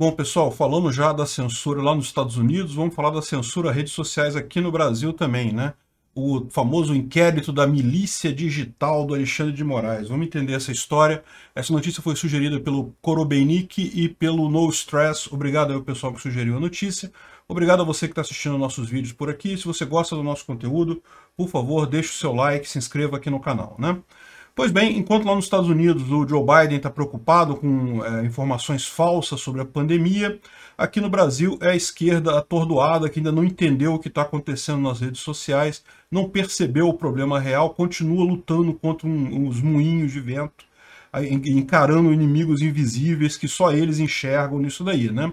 Bom, pessoal, falamos já da censura lá nos Estados Unidos, vamos falar da censura a redes sociais aqui no Brasil também, né? O famoso inquérito da milícia digital do Alexandre de Moraes. Vamos entender essa história. Essa notícia foi sugerida pelo Korobenick e pelo No Stress. Obrigado ao pessoal que sugeriu a notícia. Obrigado a você que está assistindo nossos vídeos por aqui. Se você gosta do nosso conteúdo, por favor, deixe o seu like, se inscreva aqui no canal, né? Pois bem, enquanto lá nos Estados Unidos o Joe Biden está preocupado com é, informações falsas sobre a pandemia, aqui no Brasil é a esquerda atordoada que ainda não entendeu o que está acontecendo nas redes sociais, não percebeu o problema real, continua lutando contra um, uns moinhos de vento, encarando inimigos invisíveis que só eles enxergam nisso daí, né?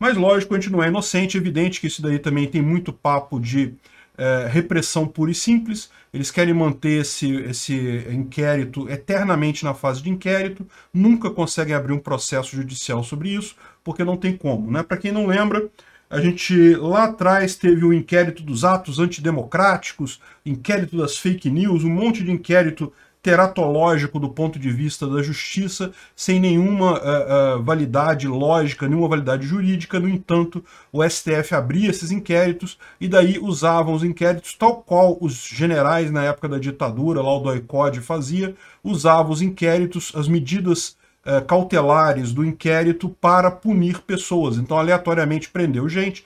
Mas lógico, a gente não é inocente, é evidente que isso daí também tem muito papo de é, repressão pura e simples, eles querem manter esse, esse inquérito eternamente na fase de inquérito, nunca conseguem abrir um processo judicial sobre isso, porque não tem como. Né? Para quem não lembra, a gente lá atrás teve o um inquérito dos atos antidemocráticos, inquérito das fake news, um monte de inquérito teratológico do ponto de vista da justiça, sem nenhuma uh, uh, validade lógica, nenhuma validade jurídica. No entanto, o STF abria esses inquéritos e daí usavam os inquéritos, tal qual os generais na época da ditadura, lá o Doicode fazia, usavam os inquéritos, as medidas eh, cautelares do inquérito para punir pessoas. Então, aleatoriamente, prendeu gente,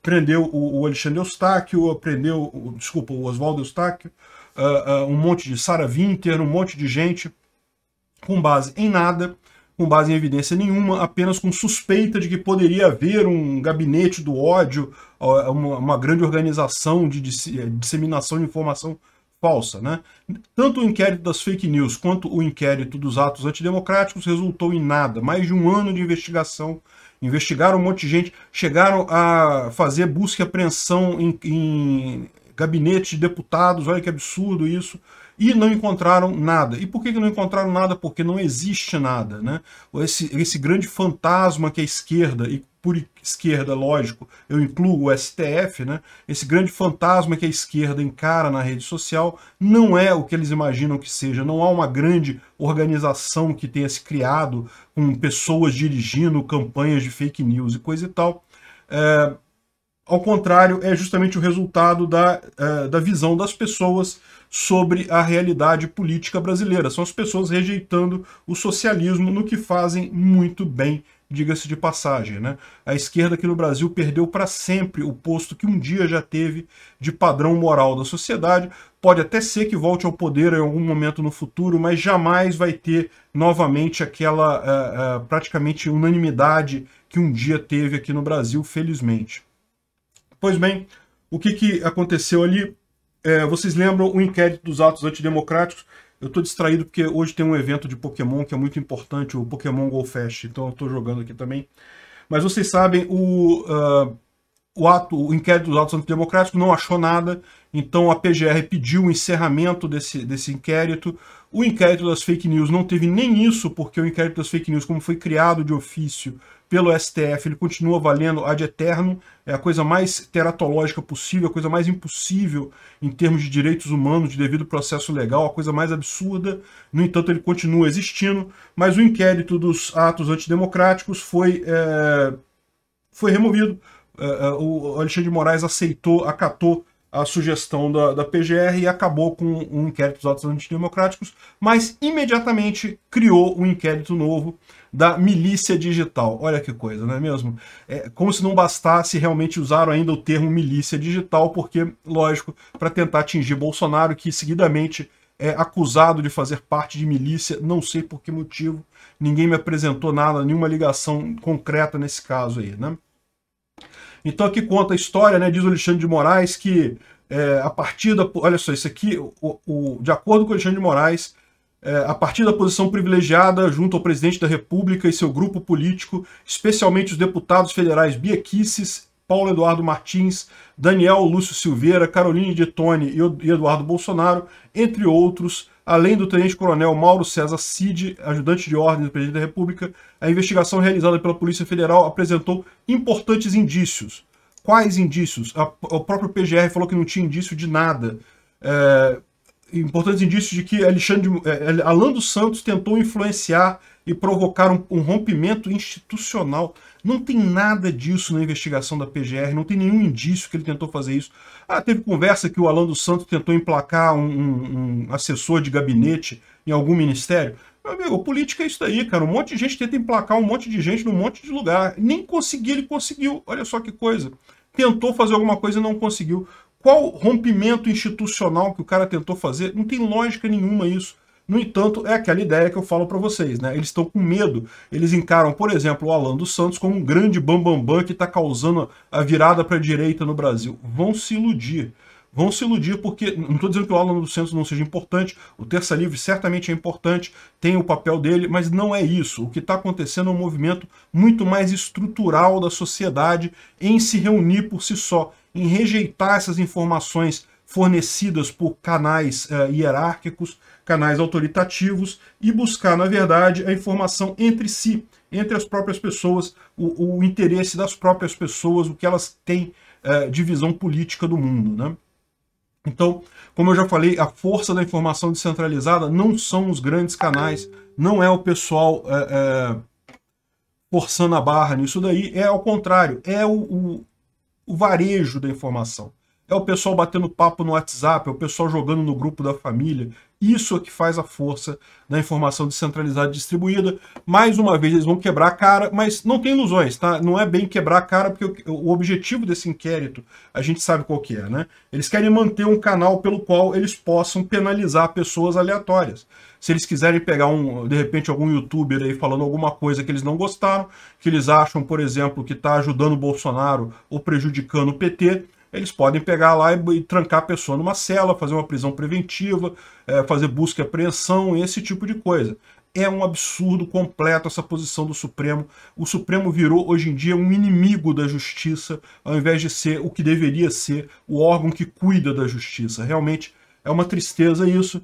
prendeu o Alexandre Eustáquio, prendeu, desculpa, o Oswaldo Eustáquio, uh, uh, um monte de Sarah Winter, um monte de gente com base em nada, com base em evidência nenhuma, apenas com suspeita de que poderia haver um gabinete do ódio, uma, uma grande organização de disse, eh, disseminação de informação falsa. Né? Tanto o inquérito das fake news quanto o inquérito dos atos antidemocráticos resultou em nada. Mais de um ano de investigação. Investigaram um monte de gente, chegaram a fazer busca e apreensão em, em gabinete de deputados, olha que absurdo isso, e não encontraram nada. E por que não encontraram nada? Porque não existe nada. Né? Esse, esse grande fantasma que é a esquerda, e por esquerda, lógico, eu incluo o STF, né? esse grande fantasma que a esquerda encara na rede social não é o que eles imaginam que seja. Não há uma grande organização que tenha se criado com pessoas dirigindo campanhas de fake news e coisa e tal. É, ao contrário, é justamente o resultado da, uh, da visão das pessoas sobre a realidade política brasileira. São as pessoas rejeitando o socialismo no que fazem muito bem, diga-se de passagem. Né? A esquerda aqui no Brasil perdeu para sempre o posto que um dia já teve de padrão moral da sociedade. Pode até ser que volte ao poder em algum momento no futuro, mas jamais vai ter novamente aquela uh, uh, praticamente unanimidade que um dia teve aqui no Brasil, felizmente. Pois bem, o que, que aconteceu ali? É, vocês lembram o inquérito dos atos antidemocráticos? Eu estou distraído porque hoje tem um evento de Pokémon que é muito importante, o Pokémon Go Fest, então eu estou jogando aqui também. Mas vocês sabem, o, uh, o, ato, o inquérito dos atos antidemocráticos não achou nada, então a PGR pediu o encerramento desse, desse inquérito. O inquérito das fake news não teve nem isso, porque o inquérito das fake news, como foi criado de ofício, pelo STF, ele continua valendo ad eterno, é a coisa mais teratológica possível, a coisa mais impossível em termos de direitos humanos, de devido processo legal, a coisa mais absurda. No entanto, ele continua existindo, mas o inquérito dos atos antidemocráticos foi, é, foi removido. É, é o Alexandre de Moraes aceitou, acatou a sugestão da, da PGR e acabou com um inquérito dos atos antidemocráticos, mas imediatamente criou um inquérito novo da milícia digital. Olha que coisa, não é mesmo? É como se não bastasse, realmente usaram ainda o termo milícia digital, porque, lógico, para tentar atingir Bolsonaro, que seguidamente é acusado de fazer parte de milícia, não sei por que motivo, ninguém me apresentou nada, nenhuma ligação concreta nesse caso aí, né? Então aqui conta a história, né? Diz o Alexandre de Moraes que é, a partir da. Olha só, isso aqui, o, o de acordo com o Alexandre de Moraes, é, a partir da posição privilegiada junto ao presidente da República e seu grupo político, especialmente os deputados federais Bia Kicis Paulo Eduardo Martins, Daniel Lúcio Silveira, Caroline de Tone e Eduardo Bolsonaro, entre outros, além do tenente-coronel Mauro César Cid, ajudante de ordem do presidente da República, a investigação realizada pela Polícia Federal apresentou importantes indícios. Quais indícios? o próprio PGR falou que não tinha indício de nada. É, importantes indícios de que Alexandre, é, é, Alan dos Santos tentou influenciar e provocar um, um, rompimento institucional. Não tem nada disso na investigação da PGR, não tem nenhum indício que ele tentou fazer isso. Ah, teve conversa que o Alan dos Santos tentou emplacar um, um, um assessor de gabinete em algum ministério. Meu amigo, política é isso daí, cara. Um monte de gente tenta emplacar um monte de gente num monte de lugar. Nem conseguiu, ele conseguiu. Olha só que coisa. Tentou fazer alguma coisa e não conseguiu. Qual rompimento institucional que o cara tentou fazer? Não tem lógica nenhuma isso. No entanto, é aquela ideia que eu falo para vocês, né? Eles estão com medo. Eles encaram, por exemplo, o Alan dos Santos como um grande bambambam bam, bam que está causando a virada para a direita no Brasil. Vão se iludir vão se iludir porque não estou dizendo que o aluno do censo não seja importante, o terça livre certamente é importante, tem o papel dele, mas não é isso. O que está acontecendo é um movimento muito mais estrutural da sociedade em se reunir por si só, em rejeitar essas informações fornecidas por canais eh, hierárquicos, canais autoritativos e buscar, na verdade, a informação entre si, entre as próprias pessoas, o, o interesse das próprias pessoas, o que elas têm eh, de visão política do mundo. Né? Então, como eu já falei, a força da informação descentralizada não são os grandes canais, não é o pessoal é, é, forçando a barra nisso daí, é ao contrário, é o, o, o varejo da informação. É o pessoal batendo papo no WhatsApp, é o pessoal jogando no grupo da família, isso é que faz a força da informação descentralizada e distribuída. Mais uma vez, eles vão quebrar a cara, mas não tem ilusões, tá? Não é bem quebrar a cara, porque o, objetivo desse inquérito, a gente sabe qual que é, né? Eles querem manter um canal pelo qual eles possam penalizar pessoas aleatórias. Se eles quiserem pegar, um, de repente, algum youtuber aí falando alguma coisa que eles não gostaram, que eles acham, por exemplo, que está ajudando o Bolsonaro ou prejudicando o PT, eles podem pegar lá e, trancar a pessoa numa cela, fazer uma prisão preventiva, é, fazer busca e apreensão, esse tipo de coisa. É um absurdo completo essa posição do Supremo. O Supremo virou, hoje em dia, um inimigo da justiça, ao invés de ser o que deveria ser o órgão que cuida da justiça. Realmente é uma tristeza isso.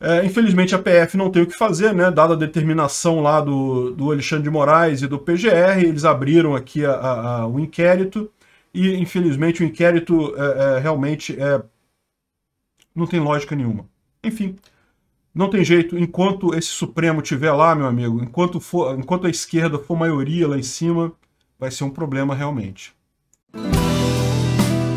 É, infelizmente a PF não tem o que fazer, né? Dada a determinação lá do, do Alexandre de Moraes e do PGR, eles abriram aqui a, a, a, o inquérito e infelizmente o inquérito é, é, realmente é, não tem lógica nenhuma. Enfim, não tem jeito. Enquanto esse Supremo tiver lá, meu amigo, enquanto, for, enquanto a esquerda for maioria lá em cima, vai ser um problema realmente.